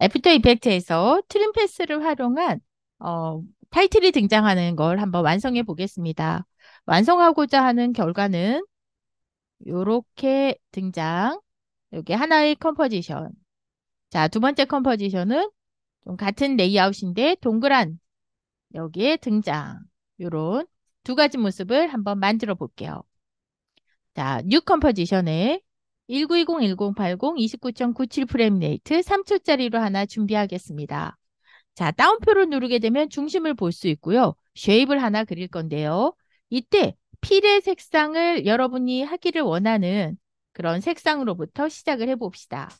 애프터 이펙트에서 트림 패스를 활용한 어, 타이틀이 등장하는 걸 한번 완성해 보겠습니다. 완성하고자 하는 결과는 이렇게 등장. 여기 하나의 컴포지션. 자, 두 번째 컴포지션은 좀 같은 레이아웃인데 동그란 여기에 등장. 요런 두 가지 모습을 한번 만들어 볼게요. 자, 뉴 컴포지션에 1 9 2 0 1 0 8 0 2 9 9 7프레임네이트 3초짜리로 하나 준비하겠습니다. 자, 다운표를 누르게 되면 중심을 볼 수 있고요. 쉐입을 하나 그릴 건데요. 이때 필의 색상을 여러분이 하기를 원하는 그런 색상으로부터 시작을 해봅시다.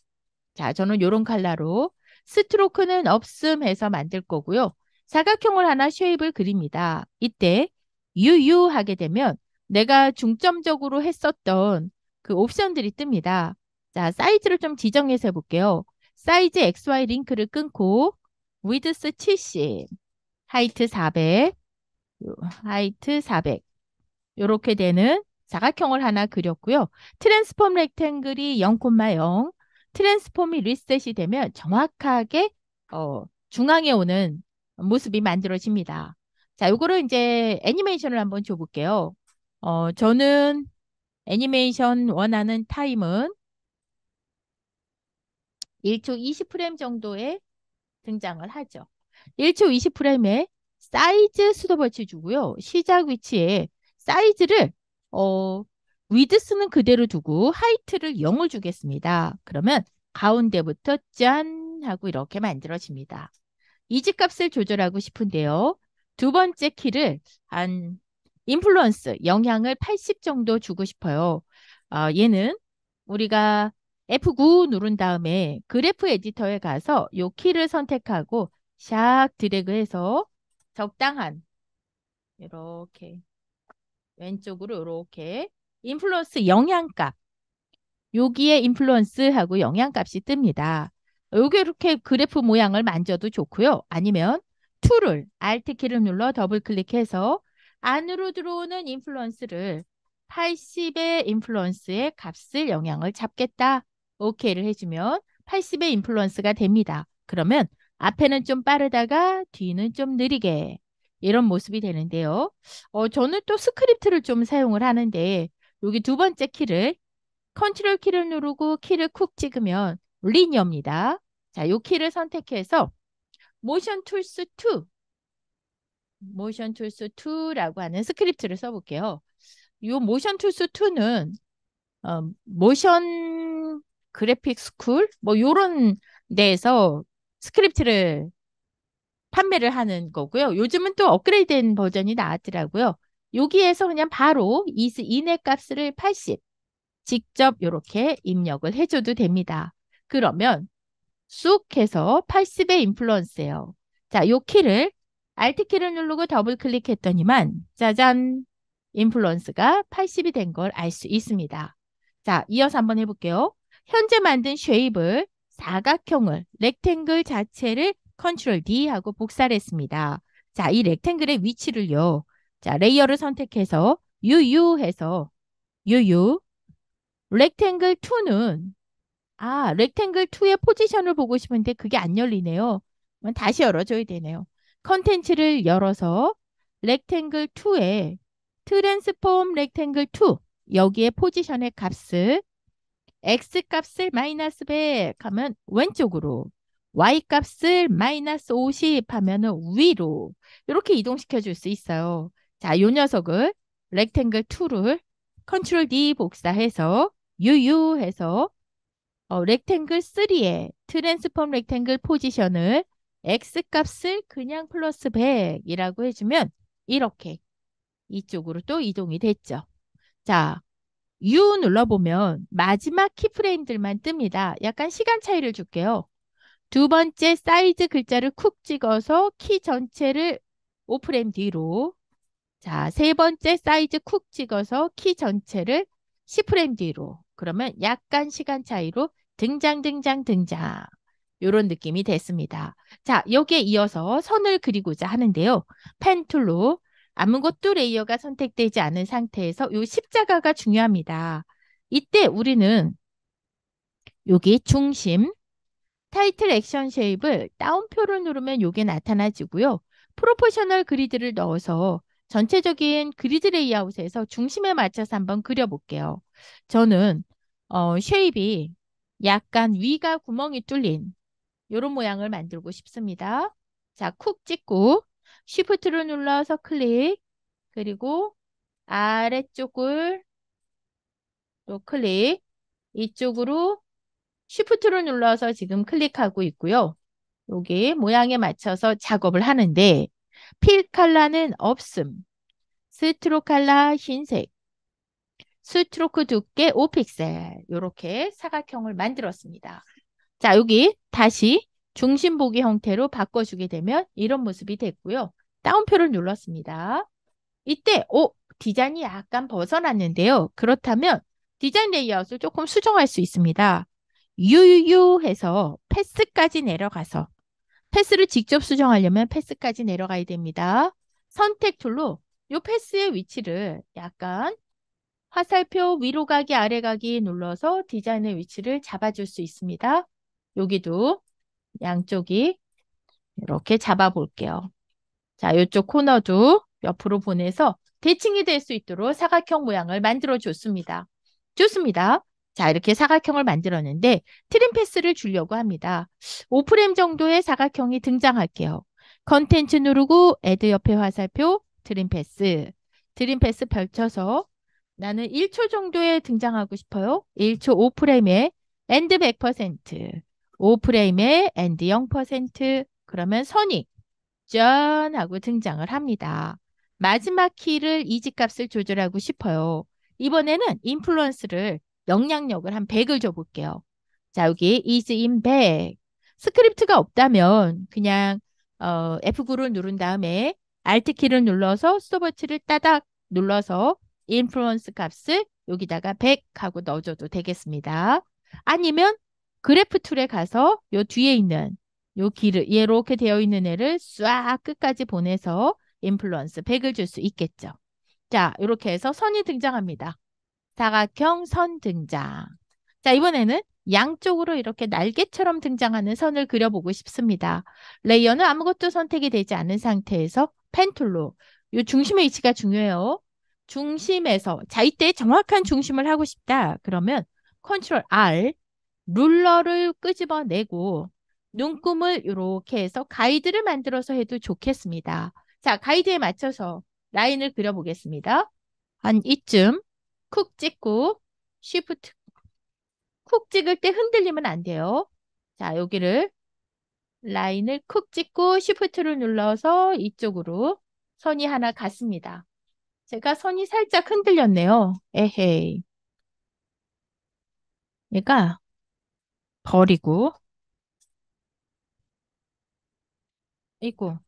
자, 저는 요런 칼라로 스트로크는 없음 해서 만들 거고요. 사각형을 하나 쉐입을 그립니다. 이때 유유 하게 되면 내가 중점적으로 했었던 그 옵션들이 뜹니다. 자, 사이즈를 좀 지정해서 해볼게요. 사이즈 XY 링크를 끊고 위드스 70, 하이트 400, 하이트 400 이렇게 되는 사각형을 하나 그렸고요. 트랜스폼 렉탱글이 0,0, 트랜스폼이 리셋이 되면 정확하게 어, 중앙에 오는 모습이 만들어집니다. 자, 이거를 이제 애니메이션을 한번 줘볼게요. 어, 저는 애니메이션 원하는 타임은 1초 20프레임 정도에 등장을 하죠. 1초 20프레임에 사이즈 수도벌치 주고요. 시작 위치에 사이즈를 어 위드스는 그대로 두고 하이트를 0을 주겠습니다. 그러면 가운데부터 짠 하고 이렇게 만들어집니다. 이지 값을 조절하고 싶은데요. 두 번째 키를 한 인플루언스, 영향을 80 정도 주고 싶어요. 어, 얘는 우리가 F9 누른 다음에 그래프 에디터에 가서 요 키를 선택하고 샥 드래그해서 적당한 이렇게 왼쪽으로 이렇게 인플루언스 영향값 여기에 인플루언스하고 영향값이 뜹니다. 요게 이렇게 그래프 모양을 만져도 좋고요. 아니면 툴을 Alt키를 눌러 더블클릭해서 안으로 들어오는 인플루언스를 80의 인플루언스의 값을 영향을 잡겠다. 오케이를 해주면 80의 인플루언스가 됩니다. 그러면 앞에는 좀 빠르다가 뒤는 좀 느리게 이런 모습이 되는데요. 어, 저는 또 스크립트를 좀 사용을 하는데 여기 두 번째 키를 컨트롤 키를 누르고 키를 쿡 찍으면 리니어입니다. 자, 이 키를 선택해서 모션 툴스 2 모션 툴스 2라고 하는 스크립트를 써볼게요. 이 모션 툴스 2는 어, 모션 그래픽 스쿨 뭐이런 데에서 스크립트를 판매를 하는 거고요. 요즘은 또 업그레이드된 버전이 나왔더라고요. 여기에서 그냥 바로 이스 인의 값을 80 직접 이렇게 입력을 해줘도 됩니다. 그러면 쑥 해서 80의 인플루언스예요. 자, 요 키를 Alt키를 누르고 더블 클릭했더니만 짜잔 인플루언스가 80이 된 걸 알 수 있습니다. 자, 이어서 한번 해볼게요. 현재 만든 쉐입을 사각형을 렉탱글 자체를 컨트롤 D 하고 복사했습니다. 를 자, 이 렉탱글의 위치를요. 자, 레이어를 선택해서 UU 해서 UU 렉탱글 2는 아, 렉탱글 2의 포지션을 보고 싶은데 그게 안 열리네요. 다시 열어줘야 되네요. 컨텐츠를 열어서 렉탱글 2에 트랜스폼 렉탱글 2 여기에 포지션의 값을 x 값을 마이너스 100 하면 왼쪽으로 y 값을 마이너스 50 하면 은 위로 이렇게 이동시켜 줄 수 있어요. 자, 요 녀석을 렉탱글 2를 컨트롤 D 복사해서 유유해서 어, 렉탱글 3에 트랜스폼 렉탱글 포지션을 x 값을 그냥 플러스 100이라고 해주면 이렇게 이쪽으로 또 이동이 됐죠. 자, U 눌러보면 마지막 키프레임들만 뜹니다. 약간 시간 차이를 줄게요. 두 번째 사이즈 글자를 쿡 찍어서 키 전체를 5프레임 뒤로 자, 세 번째 사이즈 쿡 찍어서 키 전체를 10프레임 뒤로 그러면 약간 시간 차이로 등장 등장 등장 이런 느낌이 됐습니다. 자, 여기에 이어서 선을 그리고자 하는데요. 펜툴로 아무것도 레이어가 선택되지 않은 상태에서 이 십자가가 중요합니다. 이때 우리는 여기 중심, 타이틀 액션 쉐입을 다운표를 누르면 이게 나타나지고요. 프로포셔널 그리드를 넣어서 전체적인 그리드 레이아웃에서 중심에 맞춰서 한번 그려볼게요. 저는 어, 쉐입이 약간 위가 구멍이 뚫린 이런 모양을 만들고 싶습니다. 자, 쿡 찍고 쉬프트를 눌러서 클릭 그리고 아래쪽을 또 클릭 이쪽으로 쉬프트를 눌러서 지금 클릭하고 있고요. 여기 모양에 맞춰서 작업을 하는데 필 칼라는 없음. 스트로 칼라 흰색. 스트로크 두께 5픽셀 이렇게 사각형을 만들었습니다. 자, 여기 다시 중심 보기 형태로 바꿔주게 되면 이런 모습이 됐고요. 다운표를 눌렀습니다. 이때 오 디자인이 약간 벗어났는데요. 그렇다면 디자인 레이아웃을 조금 수정할 수 있습니다. 유유 해서 패스까지 내려가서 패스를 직접 수정하려면 패스까지 내려가야 됩니다. 선택 툴로 이 패스의 위치를 약간 화살표 위로 가기 아래 가기 눌러서 디자인의 위치를 잡아줄 수 있습니다. 여기도 양쪽이 이렇게 잡아볼게요. 자, 이쪽 코너도 옆으로 보내서 대칭이 될 수 있도록 사각형 모양을 만들어 줬습니다. 좋습니다. 자, 이렇게 사각형을 만들었는데 트림 패스를 주려고 합니다. 5프레임 정도의 사각형이 등장할게요. 컨텐츠 누르고 애드 옆에 화살표 트림 패스 트림 패스 펼쳐서 나는 1초 정도에 등장하고 싶어요. 1초 5프레임에 엔드 100% 오프레임의 and 0% 그러면 선이 짠 하고 등장을 합니다. 마지막 키를 이지값을 조절하고 싶어요. 이번에는 인플루언스를 영향력을 한 100을 줘볼게요. 자 여기 is in 100 스크립트가 없다면 그냥 어, F9를 누른 다음에 Alt 키를 눌러서 스톱워치를 따닥 눌러서 인플루언스 값을 여기다가 100 하고 넣어줘도 되겠습니다. 아니면 그래프 툴에 가서 요 뒤에 있는 요 길을 이렇게 되어 있는 애를 싹 끝까지 보내서 인플루언스 100을 줄 수 있겠죠. 자, 이렇게 해서 선이 등장합니다. 사각형 선 등장. 자, 이번에는 양쪽으로 이렇게 날개처럼 등장하는 선을 그려보고 싶습니다. 레이어는 아무것도 선택이 되지 않은 상태에서 펜툴로 요 중심의 위치가 중요해요. 중심에서 자 이때 정확한 중심을 하고 싶다. 그러면 컨트롤 R 룰러를 끄집어내고 음. 눈금을 이렇게 해서 가이드를 만들어서 해도 좋겠습니다. 자, 가이드에 맞춰서 라인을 그려보겠습니다. 한 이쯤 쿡 찍고 쉬프트 쿡 찍을 때 흔들리면 안 돼요. 자, 여기를 라인을 쿡 찍고 쉬프트를 눌러서 이쪽으로 선이 하나 갔습니다. 제가 선이 살짝 흔들렸네요. 에헤이. 얘가 버리고 이고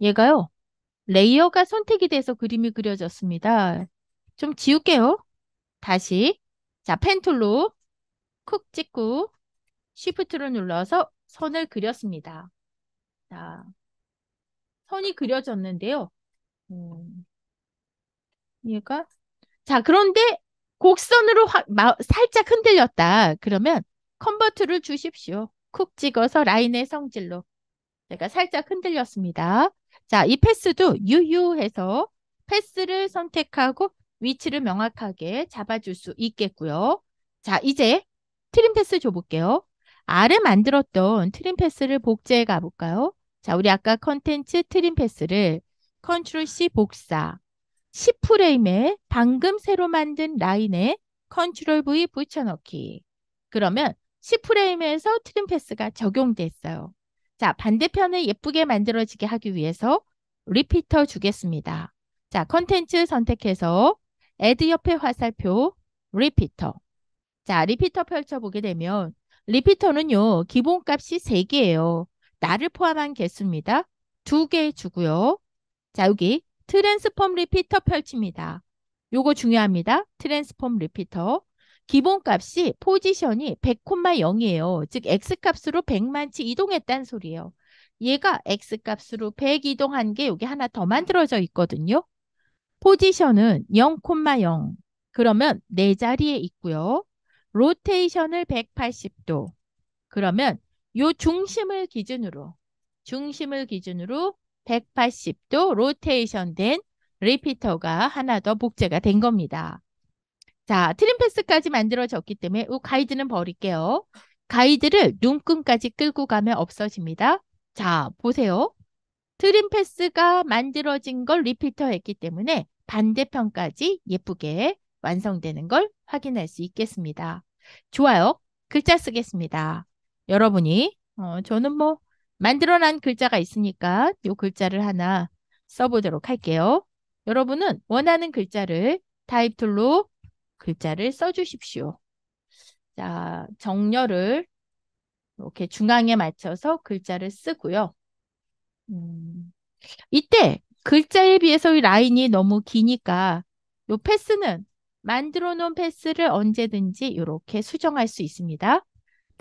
얘가요. 레이어가 선택이 돼서 그림이 그려졌습니다. 좀 지울게요. 다시 자 펜툴로 쿡 찍고 쉬프트를 눌러서 선을 그렸습니다. 자 선이 그려졌는데요. 음, 얘가 자 그런데 곡선으로 화, 마, 살짝 흔들렸다. 그러면 컨버트를 주십시오. 쿡 찍어서 라인의 성질로. 제가 살짝 흔들렸습니다. 자, 이 패스도 유유해서 패스를 선택하고 위치를 명확하게 잡아줄 수 있겠고요. 자, 이제 트림 패스 줘볼게요. 아래 만들었던 트림 패스를 복제해 가볼까요? 자, 우리 아까 컨텐츠 트림 패스를 컨트롤 C 복사, 10프레임에 방금 새로 만든 라인에 컨트롤 V 붙여넣기. 그러면 10프레임에서 트림 패스가 적용됐어요. 자, 반대편을 예쁘게 만들어지게 하기 위해서 리피터 주겠습니다. 자, 컨텐츠 선택해서 애드 옆에 화살표 리피터. 자, 리피터 펼쳐보게 되면 리피터는요. 기본값이 3개예요. 나를 포함한 개수입니다. 2개 주고요. 자, 여기 트랜스폼 리피터 펼칩니다. 요거 중요합니다. 트랜스폼 리피터. 기본값이 포지션이 100,0이에요. 즉 x값으로 100만치 이동했다는 소리예요. 얘가 x값으로 100 이동한 게 여기 하나 더 만들어져 있거든요. 포지션은 0,0 그러면 네 자리에 있고요. 로테이션을 180도 그러면 요 중심을 기준으로 중심을 기준으로 180도 로테이션 된 리피터가 하나 더 복제가 된 겁니다. 자, 트림패스까지 만들어졌기 때문에 가이드는 버릴게요. 가이드를 눈금까지 끌고 가면 없어집니다. 자, 보세요. 트림패스가 만들어진 걸 리피터 했기 때문에 반대편까지 예쁘게 완성되는 걸 확인할 수 있겠습니다. 좋아요. 글자 쓰겠습니다. 여러분이 어, 저는 뭐 만들어난 글자가 있으니까 이 글자를 하나 써보도록 할게요. 여러분은 원하는 글자를 타입 툴로 글자를 써주십시오. 자, 정렬을 이렇게 중앙에 맞춰서 글자를 쓰고요. 음, 이때 글자에 비해서 이 라인이 너무 기니까 이 패스는 만들어 놓은 패스를 언제든지 이렇게 수정할 수 있습니다.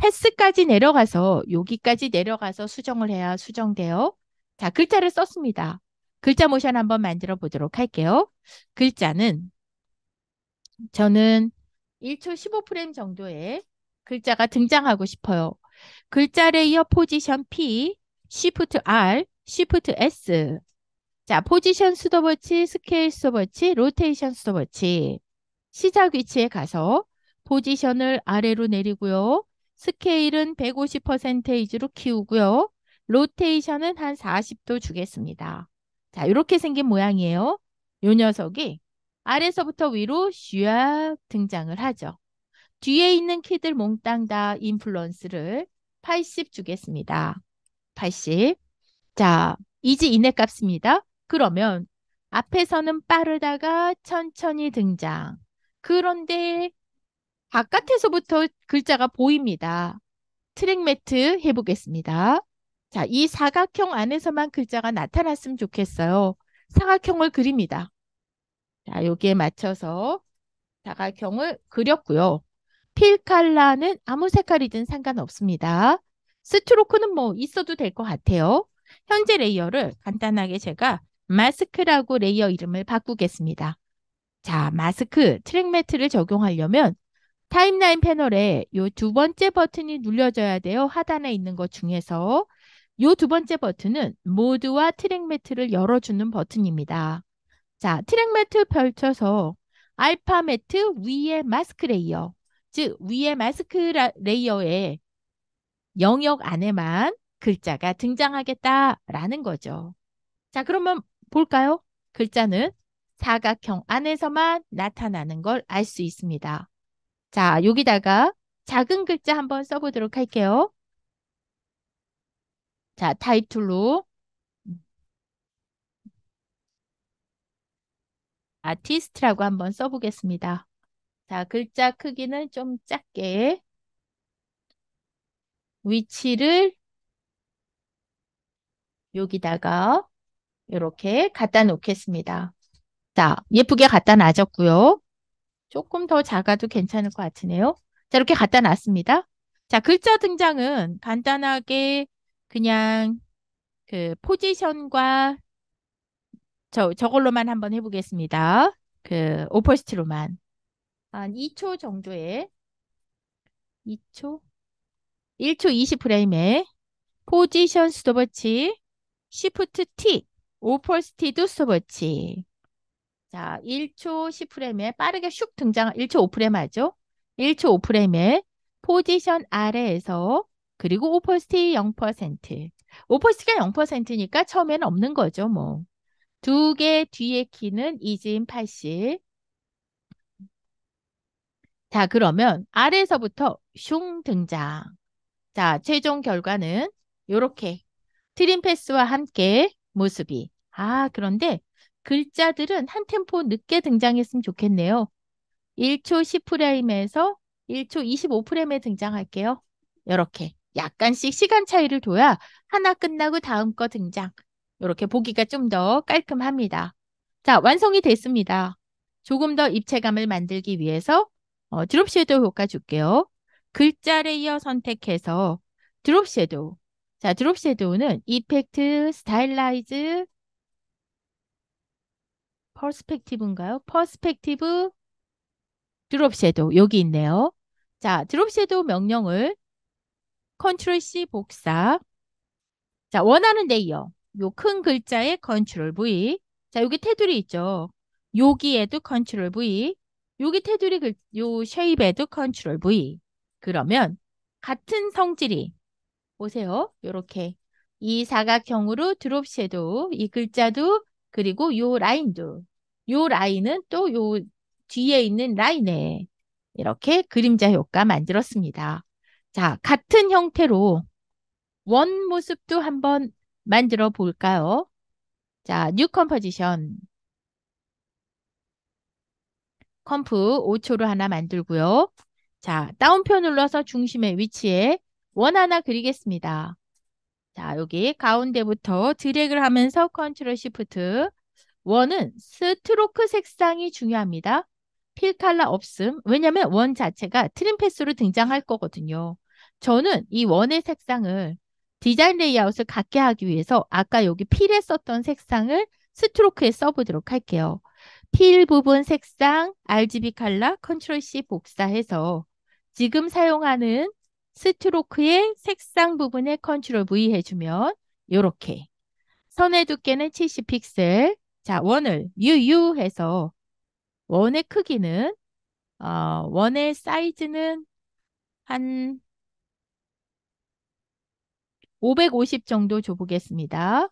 패스까지 내려가서 여기까지 내려가서 수정을 해야 수정돼요. 자, 글자를 썼습니다. 글자 모션 한번 만들어 보도록 할게요. 글자는 저는 1초 15프레임 정도의 글자가 등장하고 싶어요. 글자 레이어 포지션 P, Shift R, Shift S. 자, 포지션 수도버치, 스케일 수도버치, 로테이션 수도버치. 시작 위치에 가서 포지션을 아래로 내리고요. 스케일은 1 5 0이즈로 키우고요. 로테이션은 한 40도 주겠습니다. 자, 이렇게 생긴 모양이에요. 요 녀석이 아래서부터 위로 슈악 등장을 하죠. 뒤에 있는 키들 몽땅 다 인플루언스를 80 주겠습니다. 80. 자, 이지 이내 값입니다. 그러면 앞에서는 빠르다가 천천히 등장. 그런데 바깥에서부터 글자가 보입니다. 트랙 매트 해보겠습니다. 자, 이 사각형 안에서만 글자가 나타났으면 좋겠어요. 사각형을 그립니다. 자, 여기에 맞춰서 사각형을 그렸고요. 필칼라는 아무 색깔이든 상관없습니다. 스트로크는 뭐 있어도 될 것 같아요. 현재 레이어를 간단하게 제가 마스크라고 레이어 이름을 바꾸겠습니다. 자, 마스크 트랙 매트를 적용하려면 타임라인 패널에 요 두 번째 버튼이 눌려져야 돼요. 하단에 있는 것 중에서. 요 두 번째 버튼은 모드와 트랙 매트를 열어주는 버튼입니다. 자, 트랙 매트 펼쳐서 알파 매트 위에 마스크 레이어, 즉 위에 마스크 레이어에 영역 안에만 글자가 등장하겠다라는 거죠. 자, 그러면 볼까요? 글자는 사각형 안에서만 나타나는 걸 알 수 있습니다. 자, 여기다가 작은 글자 한번 써보도록 할게요. 자, 타이틀로 아티스트라고 한번 써보겠습니다. 자, 글자 크기는 좀 작게 위치를 여기다가 이렇게 갖다 놓겠습니다. 자, 예쁘게 갖다 놔줬고요. 조금 더 작아도 괜찮을 것 같으네요. 자, 이렇게 갖다 놨습니다. 자, 글자 등장은 간단하게 그냥 그 포지션과 저, 저걸로만 한번 해보겠습니다. 그오퍼시트로만한 2초 정도에 2초 1초 20프레임에 포지션 스톱워치 시프트 T 오퍼스티도 스톱워치 자, 1초 10프레임에 빠르게 슉 등장, 1초 5프레임 하죠? 1초 5프레임에 포지션 아래에서 그리고 오퍼스티 0%. 오퍼스티가 0%니까 처음에는 없는 거죠, 뭐. 두 개 뒤에 키는 이지인 80. 자, 그러면 아래에서부터 슝 등장. 자, 최종 결과는 요렇게 트림 패스와 함께 모습이. 아, 그런데 글자들은 한 템포 늦게 등장했으면 좋겠네요. 1초 10프레임에서 1초 25프레임에 등장할게요. 이렇게 약간씩 시간 차이를 둬야 하나 끝나고 다음 거 등장. 이렇게 보기가 좀 더 깔끔합니다. 자, 완성이 됐습니다. 조금 더 입체감을 만들기 위해서 어, 드롭 섀도우 효과 줄게요. 글자 레이어 선택해서 드롭 섀도우. 자, 드롭 섀도우는 이펙트, 스타일라이즈, 퍼스펙티브인가요? 퍼스펙티브 드롭 섀도우 여기 있네요. 자, 드롭 섀도 명령을 컨트롤 C 복사 자, 원하는 데이요. 요 큰 글자에 컨트롤 V 자, 여기 테두리 있죠. 여기에도 컨트롤 V 여기 테두리 글, 요 쉐입에도 컨트롤 V 그러면 같은 성질이 보세요. 요렇게 이 사각형으로 드롭 섀도이 글자도 그리고 요 라인도 요 라인은 또 요 뒤에 있는 라인에 이렇게 그림자 효과 만들었습니다. 자, 같은 형태로 원 모습도 한번 만들어 볼까요? 자, 뉴 컴포지션. 컴프 5초로 하나 만들고요. 자, 다운표 눌러서 중심의 위치에 원 하나 그리겠습니다. 자, 여기 가운데부터 드래그를 하면서 컨트롤 시프트 원은 스트로크 색상이 중요합니다. 필칼라 없음. 왜냐하면 원 자체가 트림 패스로 등장할 거거든요. 저는 이 원의 색상을 디자인 레이아웃을 갖게 하기 위해서 아까 여기 필에 썼던 색상을 스트로크에 써보도록 할게요. 필 부분 색상 RGB 칼라 컨트롤 C 복사해서 지금 사용하는 스트로크의 색상 부분에 컨트롤 V 해주면 이렇게 선의 두께는 70픽셀, 자, 원을 유유 해서 원의 크기는 어, 원의 사이즈는 한 550 정도 줘보겠습니다.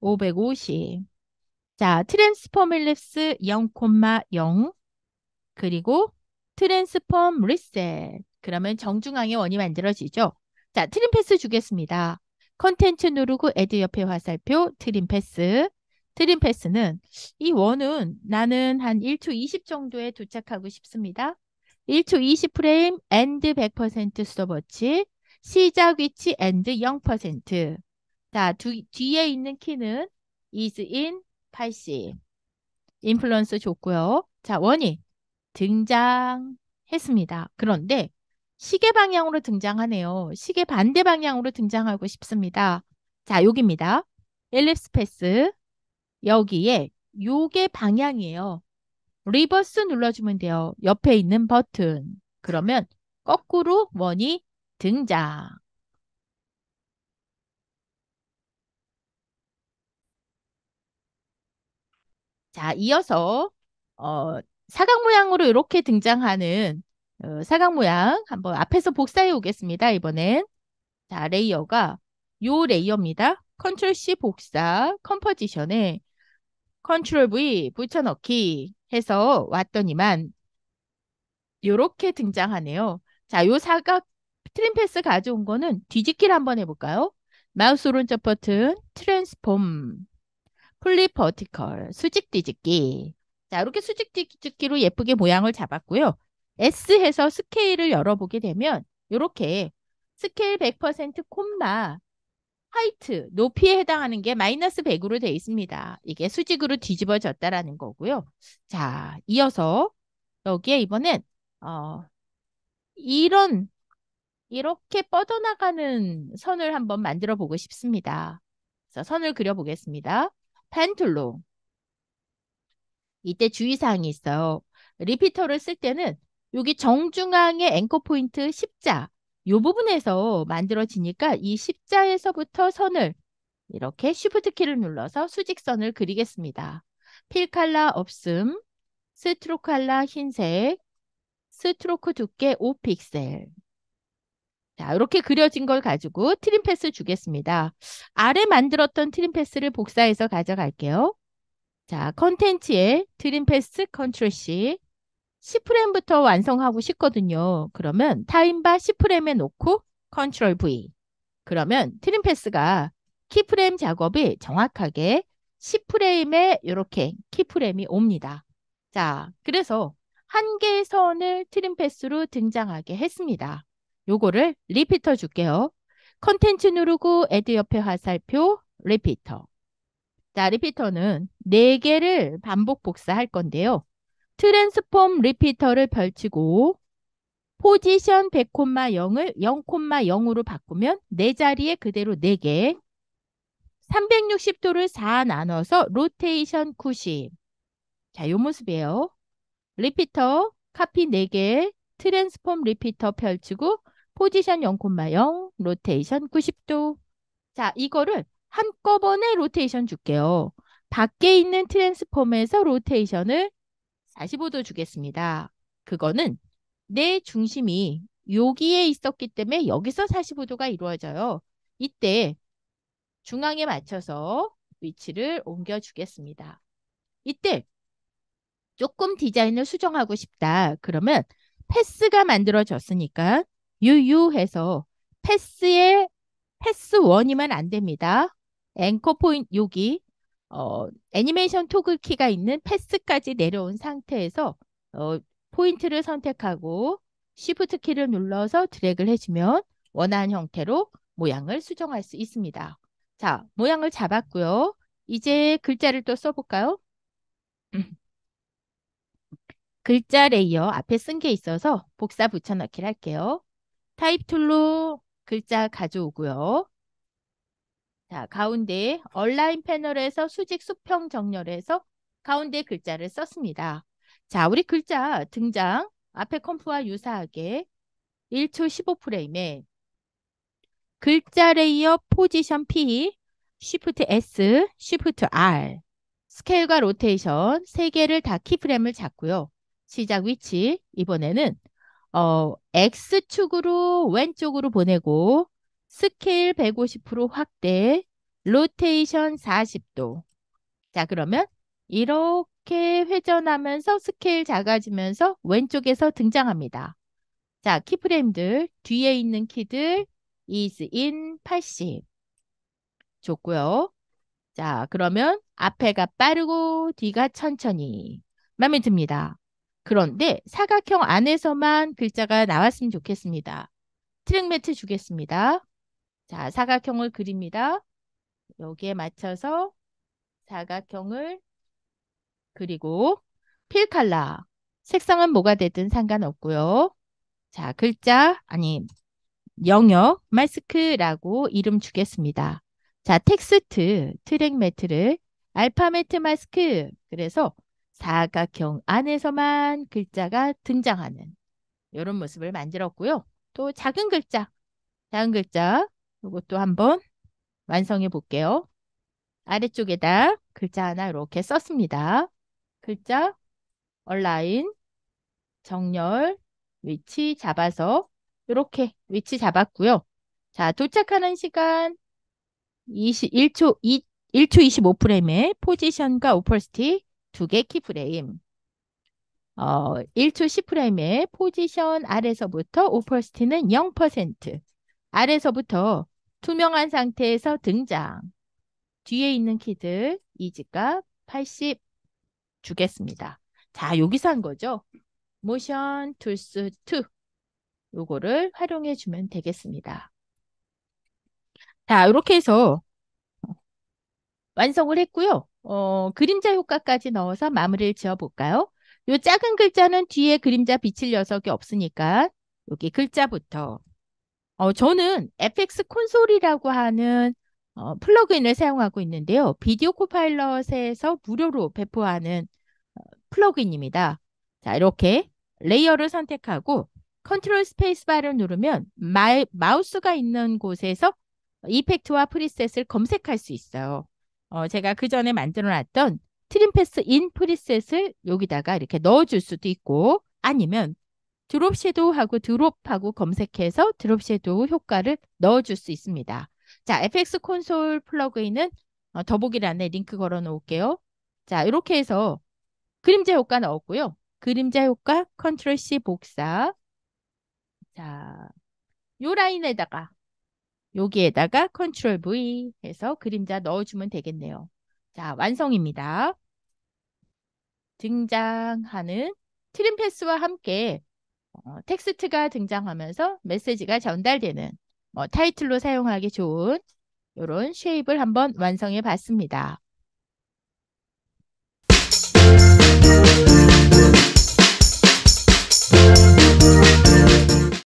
550. 자, 트랜스폼 밀립스0,0 그리고 트랜스폼 리셋. 그러면 정중앙의 원이 만들어지죠. 자, 트림 패스 주겠습니다. 컨텐츠 누르고 애드 옆에 화살표 트림 패스 트림 패스는 이 원은 나는 한 1초 20 정도에 도착하고 싶습니다. 1초 20프레임 a 드100% 스톱워치 시작 위치 a 드 0%. 자, 두, 뒤에 있는 키는 is in 80. 인플루언스 좋고요. 자, 원이 등장했습니다. 그런데 시계 방향으로 등장하네요. 시계 반대 방향으로 등장하고 싶습니다. 자, 여기입니다. 엘립스 패스 여기에 요게 방향이에요. 리버스 눌러주면 돼요. 옆에 있는 버튼. 그러면 거꾸로 원이 등장. 자, 이어서 어, 사각 모양으로 이렇게 등장하는 어, 사각 모양 한번 앞에서 복사해 오겠습니다. 이번엔 자 레이어가 요 레이어입니다. 컨트롤 C 복사 컴포지션에 컨트롤 V 붙여넣기 해서 왔더니만 요렇게 등장하네요. 자, 요 사각 트림 패스 가져온 거는 뒤집기를 한번 해볼까요? 마우스 오른쪽 버튼, 트랜스폼, 플립 버티컬, 수직 뒤집기. 자, 이렇게 수직 뒤집기로 예쁘게 모양을 잡았고요. S 해서 스케일을 열어보게 되면 이렇게 스케일 100% 콤마 하이트, 높이에 해당하는 게 마이너스 100으로 되어 있습니다. 이게 수직으로 뒤집어졌다라는 거고요. 자, 이어서 여기에 이번엔 어, 이런 이렇게 뻗어나가는 선을 한번 만들어 보고 싶습니다. 그래서 선을 그려 보겠습니다. 펜툴로 이때 주의사항이 있어요. 리피터를 쓸 때는 여기 정중앙의 앵커 포인트 십자 요 부분에서 만들어지니까 이 십자에서부터 선을 이렇게 쉬프트 키를 눌러서 수직선을 그리겠습니다. 필칼라 없음, 스트로칼라 흰색, 스트로크 두께 5픽셀. 자, 이렇게 그려진 걸 가지고 트림 패스 주겠습니다. 아래 만들었던 트림 패스를 복사해서 가져갈게요. 자, 컨텐츠에 트림 패스 컨트롤 C 10프레임부터 완성하고 싶거든요. 그러면 타임바 10프레임에 놓고 컨트롤 V. 그러면 트림 패스가 키프레임 작업이 정확하게 10프레임에 이렇게 키프레임이 옵니다. 자, 그래서 한 개의 선을 트림 패스로 등장하게 했습니다. 요거를 리피터 줄게요. 컨텐츠 누르고 애드 옆에 화살표 리피터. 자, 리피터는 4개를 반복 복사할 건데요. 트랜스폼 리피터를 펼치고 포지션 100,0을 0,0으로 바꾸면 네 자리에 그대로 4개 360도를 4 나눠서 로테이션 90 자, 요 모습이에요. 리피터 카피 4개 트랜스폼 리피터 펼치고 포지션 0,0 로테이션 90도 자, 이거를 한꺼번에 로테이션 줄게요. 밖에 있는 트랜스폼에서 로테이션을 45도 주겠습니다. 그거는 내 중심이 여기에 있었기 때문에 여기서 45도가 이루어져요. 이때 중앙에 맞춰서 위치를 옮겨주겠습니다. 이때 조금 디자인을 수정하고 싶다. 그러면 패스가 만들어졌으니까 유유해서 패스의 패스 원이면 안 됩니다. 앵커 포인트 여기 어, 애니메이션 토글키가 있는 패스까지 내려온 상태에서 어, 포인트를 선택하고 Shift 키를 눌러서 드래그를 해주면 원하는 형태로 모양을 수정할 수 있습니다. 자, 모양을 잡았고요. 이제 글자를 또 써볼까요? 글자 레이어 앞에 쓴 게 있어서 복사 붙여넣기를 할게요. 타입 툴로 글자 가져오고요. 자, 가운데에 얼라인 패널에서 수직 수평 정렬해서 가운데 글자를 썼습니다. 자, 우리 글자 등장 앞에 컴프와 유사하게 1초 15프레임에 글자 레이어 포지션 P, Shift S, Shift R, 스케일과 로테이션 3개를 다 키프레임을 잡고요. 시작 위치 이번에는 어, X축으로 왼쪽으로 보내고 스케일 150% 확대, 로테이션 40도. 자, 그러면 이렇게 회전하면서 스케일 작아지면서 왼쪽에서 등장합니다. 자, 키프레임들, 뒤에 있는 키들 is in 80. 좋고요. 자, 그러면 앞에가 빠르고 뒤가 천천히. 마음에 듭니다. 그런데 사각형 안에서만 글자가 나왔으면 좋겠습니다. 트랙 매트 주겠습니다. 자, 사각형을 그립니다. 여기에 맞춰서 사각형을 그리고 필칼라. 색상은 뭐가 되든 상관없고요. 자, 글자, 아니, 영역, 마스크라고 이름 주겠습니다. 자, 텍스트, 트랙 매트를 알파 매트 마스크. 그래서 사각형 안에서만 글자가 등장하는 이런 모습을 만들었고요. 또 작은 글자, 작은 글자, 이것도 한번 완성해 볼게요. 아래쪽에다 글자 하나 이렇게 썼습니다. 글자, 얼라인, 정렬, 위치 잡아서 이렇게 위치 잡았고요. 자, 도착하는 시간 20, 1초, 2, 1초 25프레임에 포지션과 오퍼스티두 개 키프레임. 어, 1초 10프레임에 포지션 아래서부터 오퍼스티는 0%. 아래서부터 투명한 상태에서 등장. 뒤에 있는 키들 이지값 80 주겠습니다. 자, 여기서 한 거죠. 모션 툴스 2 요거를 활용해 주면 되겠습니다. 자, 이렇게 해서 완성을 했고요. 어, 그림자 효과까지 넣어서 마무리를 지어볼까요? 요 작은 글자는 뒤에 그림자 비칠 녀석이 없으니까 여기 글자부터 어, 저는 FX 콘솔이라고 하는 어, 플러그인을 사용하고 있는데요. 비디오 코파일럿에서 무료로 배포하는 어, 플러그인입니다. 자, 이렇게 레이어를 선택하고 컨트롤 스페이스바를 누르면 마, 마우스가 있는 곳에서 이펙트와 프리셋을 검색할 수 있어요. 어, 제가 그 전에 만들어놨던 트림 패스 인 프리셋을 여기다가 이렇게 넣어줄 수도 있고 아니면 드롭 섀도우하고 드롭하고 검색해서 드롭 섀도우 효과를 넣어줄 수 있습니다. 자, FX 콘솔 플러그인은 어, 더보기란에 링크 걸어 놓을게요. 자, 이렇게 해서 그림자 효과 넣었고요. 그림자 효과 컨트롤 C 복사. 자, 요 라인에다가 여기에다가 컨트롤 V 해서 그림자 넣어주면 되겠네요. 자, 완성입니다. 등장하는 트림 패스와 함께 어, 텍스트가 등장하면서 메시지가 전달되는 뭐, 타이틀로 사용하기 좋은 이런 쉐입을 한번 완성해 봤습니다.